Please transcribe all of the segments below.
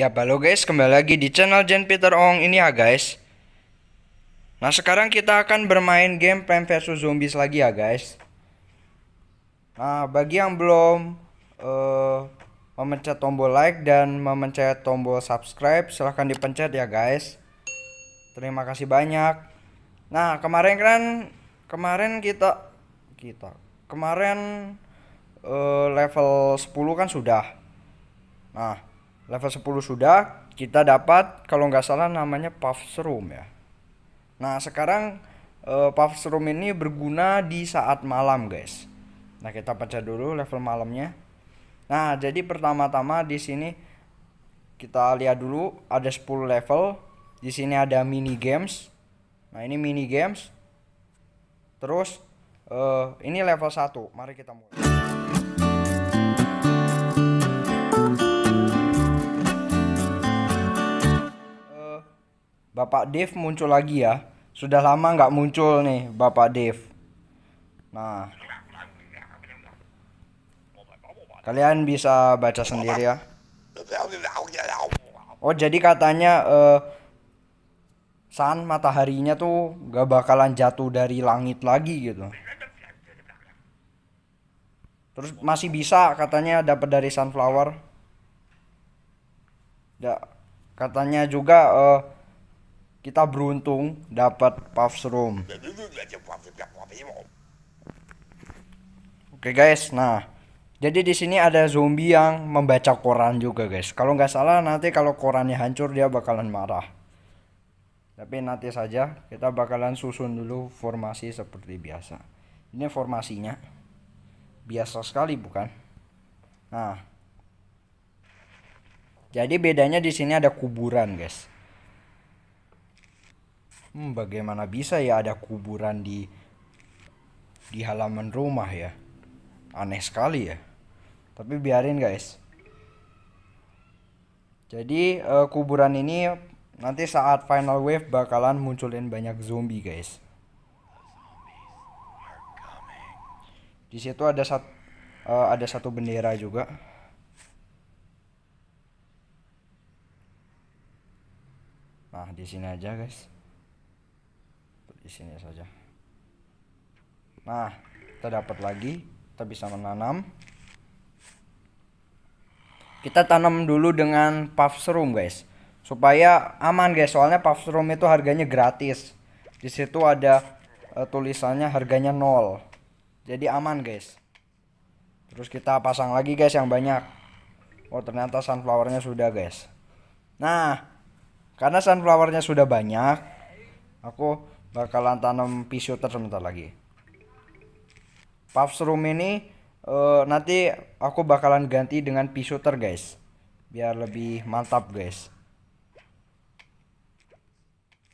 ya balo guys, kembali lagi di channel Jen Peter Ong ini ya guys Nah sekarang kita akan bermain game Plan vs Zombies lagi ya guys Nah bagi yang belum uh, memencet tombol like dan memencet tombol subscribe silahkan dipencet ya guys Terima kasih banyak Nah kemarin kan kemarin kita kita kemarin uh, level 10 kan sudah Nah level 10 sudah kita dapat kalau nggak salah namanya Puff Room ya nah sekarang uh, Room ini berguna di saat malam guys nah kita baca dulu level malamnya nah jadi pertama-tama di sini kita lihat dulu ada 10 level di sini ada mini games nah ini mini games terus uh, ini level 1 mari kita mulai Bapak Dave muncul lagi ya. Sudah lama nggak muncul nih Bapak Dave. Nah, kalian bisa baca sendiri ya. Oh jadi katanya uh, San mataharinya tuh nggak bakalan jatuh dari langit lagi gitu. Terus masih bisa katanya dapat dari sunflower. Ya, katanya juga uh, kita beruntung dapat puffs room. Oke guys, nah jadi di sini ada zombie yang membaca koran juga guys. Kalau nggak salah nanti kalau korannya hancur dia bakalan marah. Tapi nanti saja kita bakalan susun dulu formasi seperti biasa. Ini formasinya biasa sekali bukan? Nah, jadi bedanya di sini ada kuburan guys Hmm, bagaimana bisa ya ada kuburan di di halaman rumah ya? Aneh sekali ya. Tapi biarin guys. Jadi uh, kuburan ini nanti saat final wave bakalan munculin banyak zombie guys. Di situ ada sat uh, ada satu bendera juga. Nah, di sini aja guys sini saja nah kita dapat lagi kita bisa menanam kita tanam dulu dengan puff serum, guys supaya aman guys soalnya puff serum itu harganya gratis di situ ada uh, tulisannya harganya nol jadi aman guys terus kita pasang lagi guys yang banyak oh ternyata sunflowernya sudah guys nah karena sunflowernya sudah banyak aku bakalan tanam pisau shooter sebentar lagi puff room ini uh, nanti aku bakalan ganti dengan pisau ter guys biar lebih mantap guys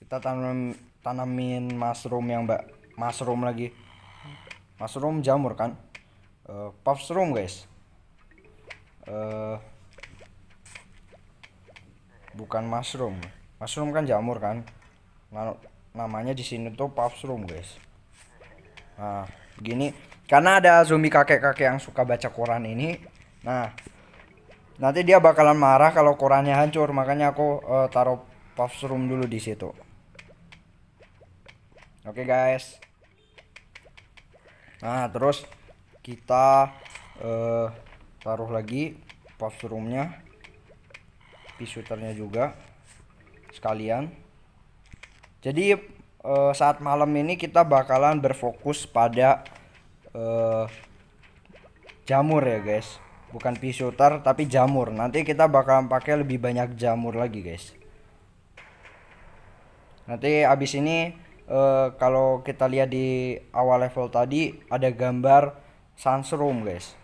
kita tanam tanamin mushroom yang mbak mushroom lagi mushroom jamur kan uh, eh, room guys uh, bukan mushroom mushroom kan jamur kan namanya di sini tuh puffs room guys nah gini karena ada zombie kakek-kakek yang suka baca koran ini nah nanti dia bakalan marah kalau korannya hancur makanya aku uh, taruh room dulu di situ oke okay, guys nah terus kita uh, taruh lagi puffs roomnya pisuternya juga sekalian jadi uh, saat malam ini kita bakalan berfokus pada uh, jamur ya guys. Bukan pisu tapi jamur. Nanti kita bakalan pakai lebih banyak jamur lagi guys. Nanti abis ini uh, kalau kita lihat di awal level tadi ada gambar sunroom guys.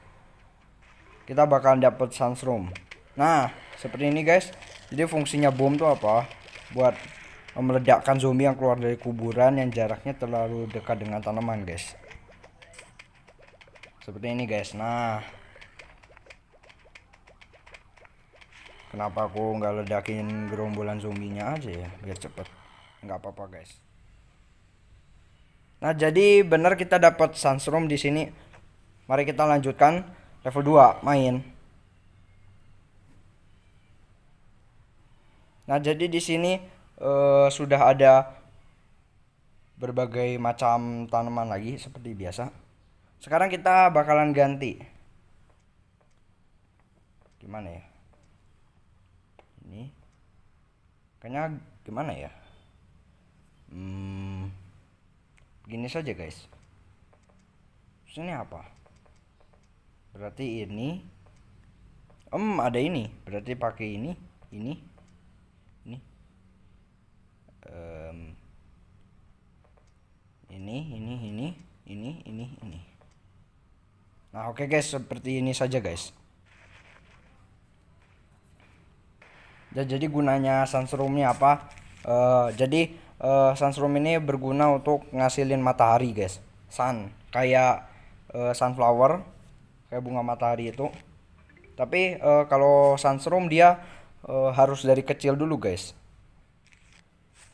Kita bakalan dapat sunroom. Nah, seperti ini guys. Jadi fungsinya bom tuh apa? Buat meledakkan zombie yang keluar dari kuburan yang jaraknya terlalu dekat dengan tanaman guys seperti ini guys nah kenapa aku nggak ledakin gerombolan zombinya aja ya biar cepet nggak apa-apa guys nah jadi benar kita dapat sunstorm di sini mari kita lanjutkan level 2 main nah jadi di sini uh, sudah ada berbagai macam tanaman lagi seperti biasa. Sekarang kita bakalan ganti. Gimana ya? Ini. Kayaknya gimana ya? Hmm. Gini saja, guys. Terus ini apa? Berarti ini Hmm, ada ini. Berarti pakai ini, ini, ini ini ini ini ini ini nah oke okay guys seperti ini saja guys dan jadi gunanya sunroomnya apa uh, jadi uh, sunroom ini berguna untuk ngasilin matahari guys sun kayak uh, sunflower kayak bunga matahari itu tapi uh, kalau sunroom dia uh, harus dari kecil dulu guys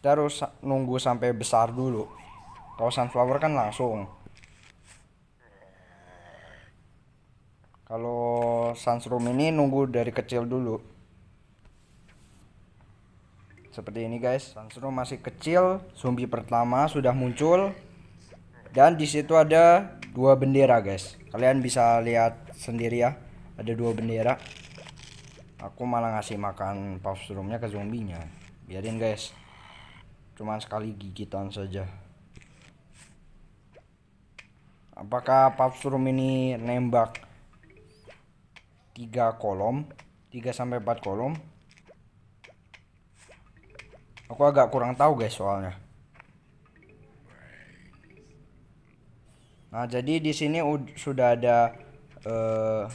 terus nunggu sampai besar dulu kalau sunflower kan langsung. Kalau sunshroom ini nunggu dari kecil dulu. Seperti ini guys, sunshroom masih kecil, zombie pertama sudah muncul. Dan disitu ada dua bendera guys. Kalian bisa lihat sendiri ya, ada dua bendera. Aku malah ngasih makan puff ke zombinya. Biarin guys. Cuman sekali gigitan saja apakah papsurum ini nembak tiga kolom 3 sampai 4 kolom aku agak kurang tahu guys soalnya nah jadi di sini sudah ada uh,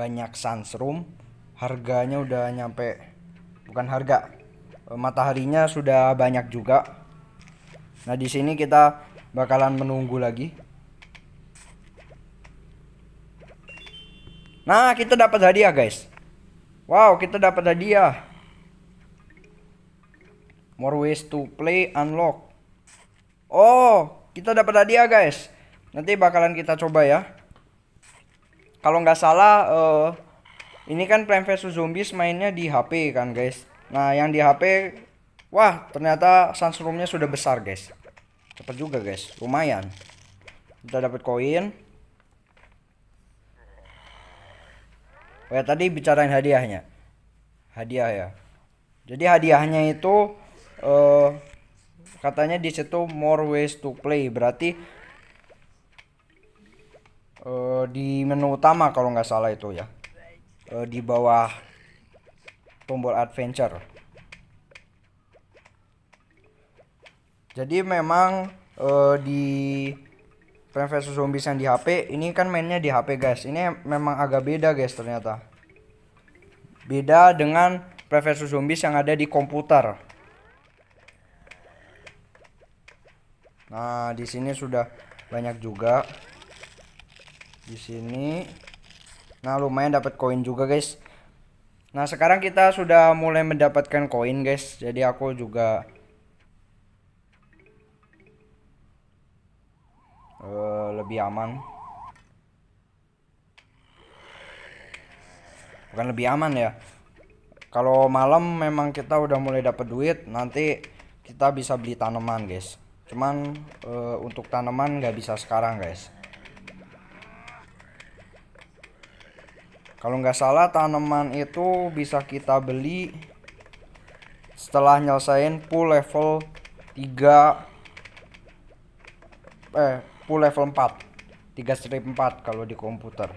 banyak sunsroom harganya udah nyampe bukan harga eh, mataharinya sudah banyak juga Nah, di sini kita bakalan menunggu lagi. Nah, kita dapat hadiah, guys. Wow, kita dapat hadiah. More ways to play unlock. Oh, kita dapat hadiah, guys. Nanti bakalan kita coba ya. Kalau nggak salah, uh, ini kan Plan versus Zombies mainnya di HP kan, guys. Nah, yang di HP Wah, ternyata sunroomnya sudah besar, guys. Cepet juga, guys. Lumayan. Kita dapat koin. Oh ya, tadi bicarain hadiahnya. Hadiah ya. Jadi hadiahnya itu uh, katanya di situ more ways to play. Berarti uh, di menu utama kalau nggak salah itu ya. Uh, di bawah tombol adventure Jadi memang uh, di Plants vs Zombies yang di HP, ini kan mainnya di HP guys. Ini memang agak beda guys ternyata. Beda dengan Plants vs Zombies yang ada di komputer. Nah, di sini sudah banyak juga. Di sini. Nah, lumayan dapat koin juga guys. Nah, sekarang kita sudah mulai mendapatkan koin guys. Jadi aku juga Eh, lebih aman bukan lebih aman ya kalau malam memang kita udah mulai dapet duit nanti kita bisa beli tanaman guys cuman uh, untuk tanaman nggak bisa sekarang guys kalau nggak salah tanaman itu bisa kita beli setelah nyelesain full level 3 eh full level 4 3 strip 4 kalau di komputer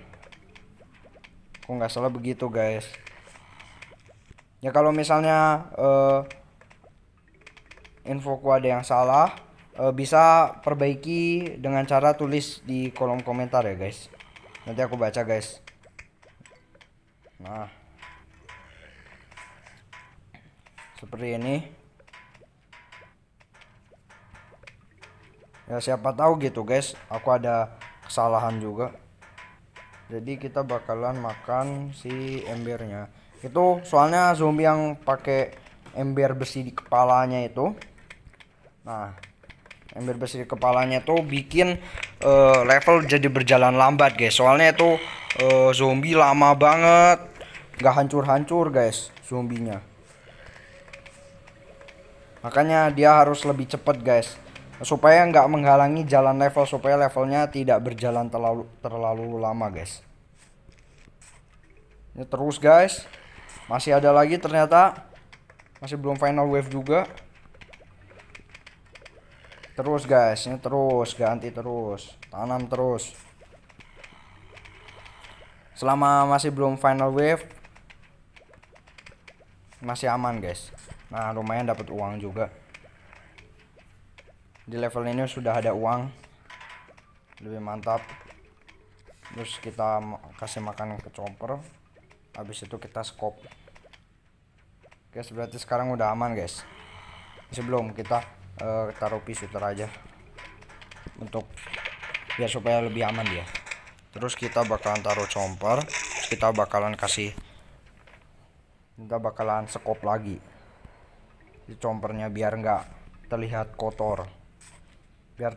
aku nggak salah begitu guys ya kalau misalnya uh, eh, infoku ada yang salah uh, bisa perbaiki dengan cara tulis di kolom komentar ya guys nanti aku baca guys nah seperti ini ya siapa tahu gitu guys aku ada kesalahan juga jadi kita bakalan makan si embernya itu soalnya zombie yang pakai ember besi di kepalanya itu nah ember besi di kepalanya itu bikin uh, level jadi berjalan lambat guys soalnya itu uh, zombie lama banget gak hancur-hancur guys zombinya makanya dia harus lebih cepet guys supaya nggak menghalangi jalan level supaya levelnya tidak berjalan terlalu terlalu lama guys ini ya, terus guys masih ada lagi ternyata masih belum final wave juga terus guys ini ya, terus ganti terus tanam terus selama masih belum final wave masih aman guys nah lumayan dapat uang juga di level ini sudah ada uang lebih mantap terus kita kasih makan ke chopper habis itu kita scope guys berarti sekarang udah aman guys sebelum kita uh, taruh pisuter aja untuk biar supaya lebih aman dia terus kita bakalan taruh chopper kita bakalan kasih kita bakalan scope lagi di chompernya biar nggak terlihat kotor biar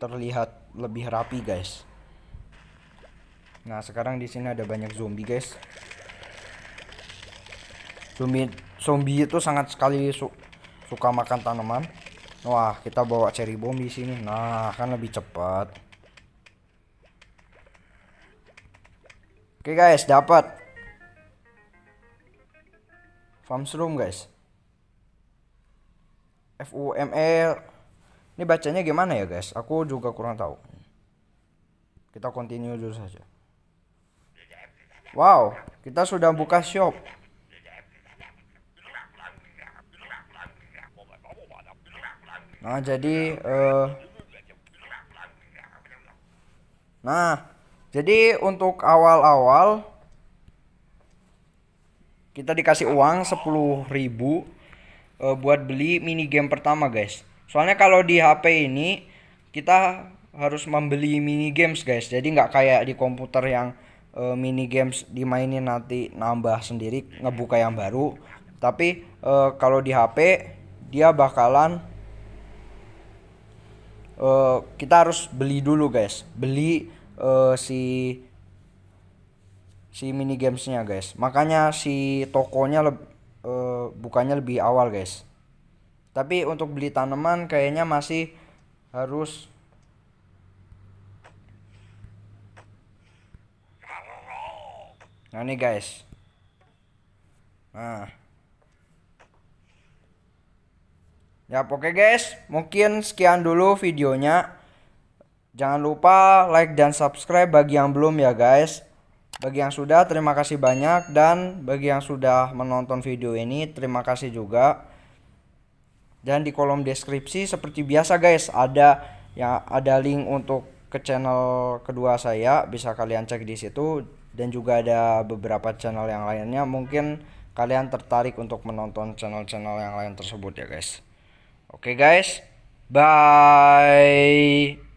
terlihat lebih rapi guys nah sekarang di sini ada banyak zombie guys zombie zombie itu sangat sekali su suka makan tanaman wah kita bawa cherry bomb di sini nah akan lebih cepat oke guys dapat farm room guys F U M E ini bacanya gimana ya guys? Aku juga kurang tahu. Kita continue dulu saja. Wow, kita sudah buka shop. Nah, jadi uh, Nah, jadi untuk awal-awal kita dikasih uang 10.000 uh, eh, buat beli mini game pertama, guys soalnya kalau di HP ini kita harus membeli mini games guys jadi nggak kayak di komputer yang uh, mini games dimainin nanti nambah sendiri ngebuka yang baru tapi uh, kalau di HP dia bakalan uh, kita harus beli dulu guys beli uh, si si mini gamesnya guys makanya si tokonya le uh, bukannya lebih awal guys tapi untuk beli tanaman kayaknya masih harus nah ini guys nah ya oke guys mungkin sekian dulu videonya jangan lupa like dan subscribe bagi yang belum ya guys bagi yang sudah terima kasih banyak dan bagi yang sudah menonton video ini terima kasih juga dan di kolom deskripsi seperti biasa guys ada ya ada link untuk ke channel kedua saya bisa kalian cek di situ dan juga ada beberapa channel yang lainnya mungkin kalian tertarik untuk menonton channel-channel yang lain tersebut ya guys oke okay guys bye